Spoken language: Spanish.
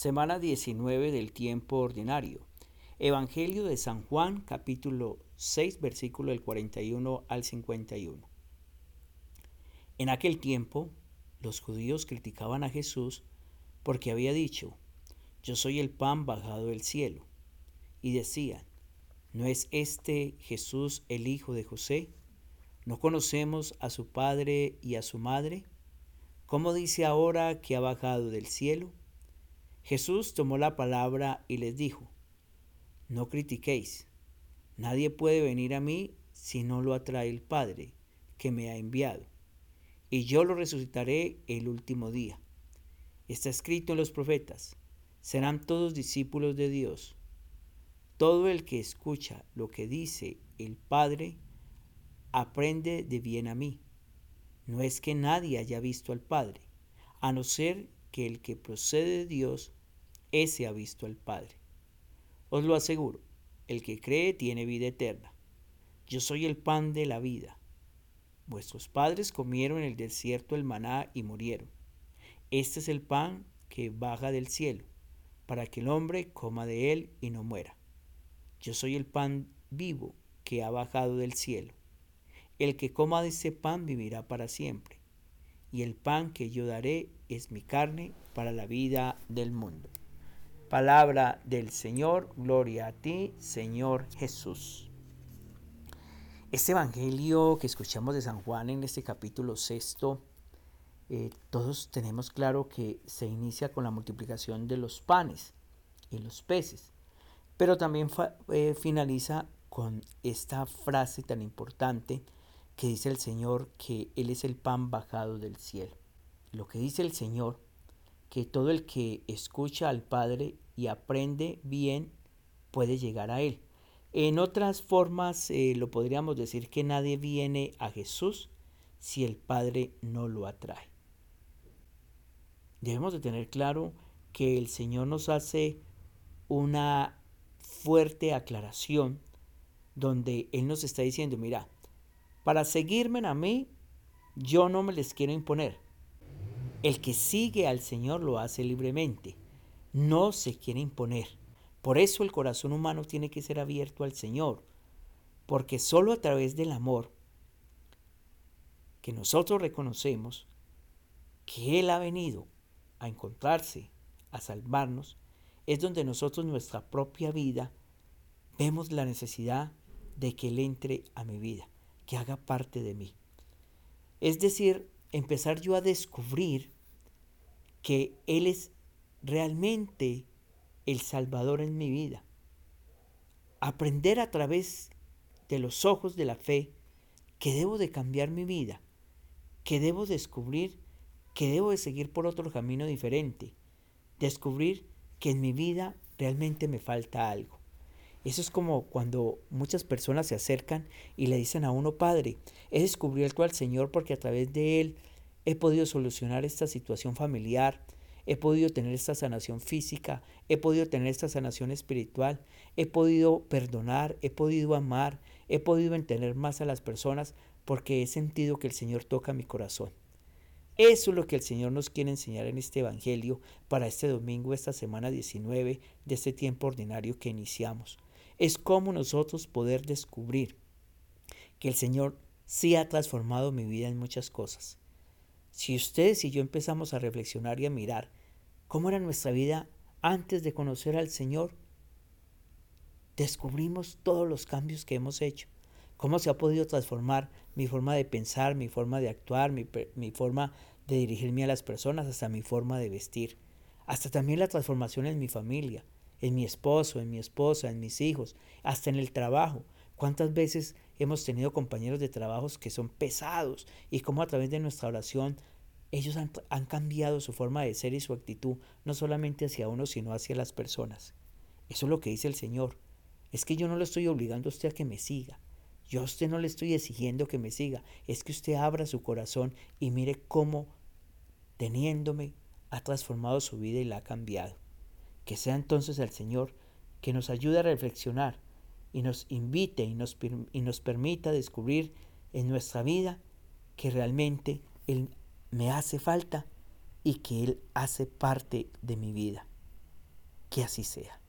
Semana 19 del tiempo ordinario. Evangelio de San Juan, capítulo 6, versículo del 41 al 51. En aquel tiempo, los judíos criticaban a Jesús porque había dicho, yo soy el pan bajado del cielo. Y decían, ¿no es este Jesús el hijo de José? ¿No conocemos a su padre y a su madre? ¿Cómo dice ahora que ha bajado del cielo? Jesús tomó la palabra y les dijo, no critiquéis, nadie puede venir a mí si no lo atrae el Padre que me ha enviado, y yo lo resucitaré el último día. Está escrito en los profetas, serán todos discípulos de Dios. Todo el que escucha lo que dice el Padre, aprende de bien a mí. No es que nadie haya visto al Padre, a no ser que el que procede de Dios ese ha visto al Padre. Os lo aseguro, el que cree tiene vida eterna. Yo soy el pan de la vida. Vuestros padres comieron en el desierto el maná y murieron. Este es el pan que baja del cielo, para que el hombre coma de él y no muera. Yo soy el pan vivo que ha bajado del cielo. El que coma de este pan vivirá para siempre, y el pan que yo daré es mi carne para la vida del mundo. Palabra del Señor, gloria a ti, Señor Jesús. Este Evangelio que escuchamos de San Juan en este capítulo sexto, eh, todos tenemos claro que se inicia con la multiplicación de los panes y los peces, pero también eh, finaliza con esta frase tan importante que dice el Señor que Él es el pan bajado del cielo. Lo que dice el Señor que todo el que escucha al Padre y aprende bien puede llegar a Él. En otras formas eh, lo podríamos decir que nadie viene a Jesús si el Padre no lo atrae. Debemos de tener claro que el Señor nos hace una fuerte aclaración donde Él nos está diciendo, mira, para seguirme a mí, yo no me les quiero imponer, el que sigue al Señor lo hace libremente, no se quiere imponer. Por eso el corazón humano tiene que ser abierto al Señor, porque solo a través del amor que nosotros reconocemos que Él ha venido a encontrarse, a salvarnos, es donde nosotros nuestra propia vida vemos la necesidad de que Él entre a mi vida, que haga parte de mí. Es decir, empezar yo a descubrir que Él es realmente el Salvador en mi vida. Aprender a través de los ojos de la fe que debo de cambiar mi vida, que debo descubrir que debo de seguir por otro camino diferente, descubrir que en mi vida realmente me falta algo. Eso es como cuando muchas personas se acercan y le dicen a uno, Padre, he descubierto al Señor porque a través de Él he podido solucionar esta situación familiar, he podido tener esta sanación física, he podido tener esta sanación espiritual, he podido perdonar, he podido amar, he podido entender más a las personas porque he sentido que el Señor toca mi corazón. Eso es lo que el Señor nos quiere enseñar en este Evangelio para este domingo, esta semana 19 de este tiempo ordinario que iniciamos es cómo nosotros poder descubrir que el Señor sí ha transformado mi vida en muchas cosas. Si ustedes y yo empezamos a reflexionar y a mirar cómo era nuestra vida antes de conocer al Señor, descubrimos todos los cambios que hemos hecho, cómo se ha podido transformar mi forma de pensar, mi forma de actuar, mi, mi forma de dirigirme a las personas, hasta mi forma de vestir, hasta también la transformación en mi familia, en mi esposo, en mi esposa, en mis hijos, hasta en el trabajo. ¿Cuántas veces hemos tenido compañeros de trabajo que son pesados y cómo a través de nuestra oración ellos han, cambiado su forma de ser y su actitud, no solamente hacia uno, sino hacia las personas? Eso es lo que dice el Señor. Es que yo no le estoy obligando a usted a que me siga. Yo a usted no le estoy exigiendo que me siga. Es que usted abra su corazón y mire cómo, teniéndome, ha transformado su vida y la ha cambiado. Que sea entonces el Señor que nos ayude a reflexionar y nos invite y nos, nos permita descubrir en nuestra vida que realmente Él me hace falta y que Él hace parte de mi vida. Que así sea.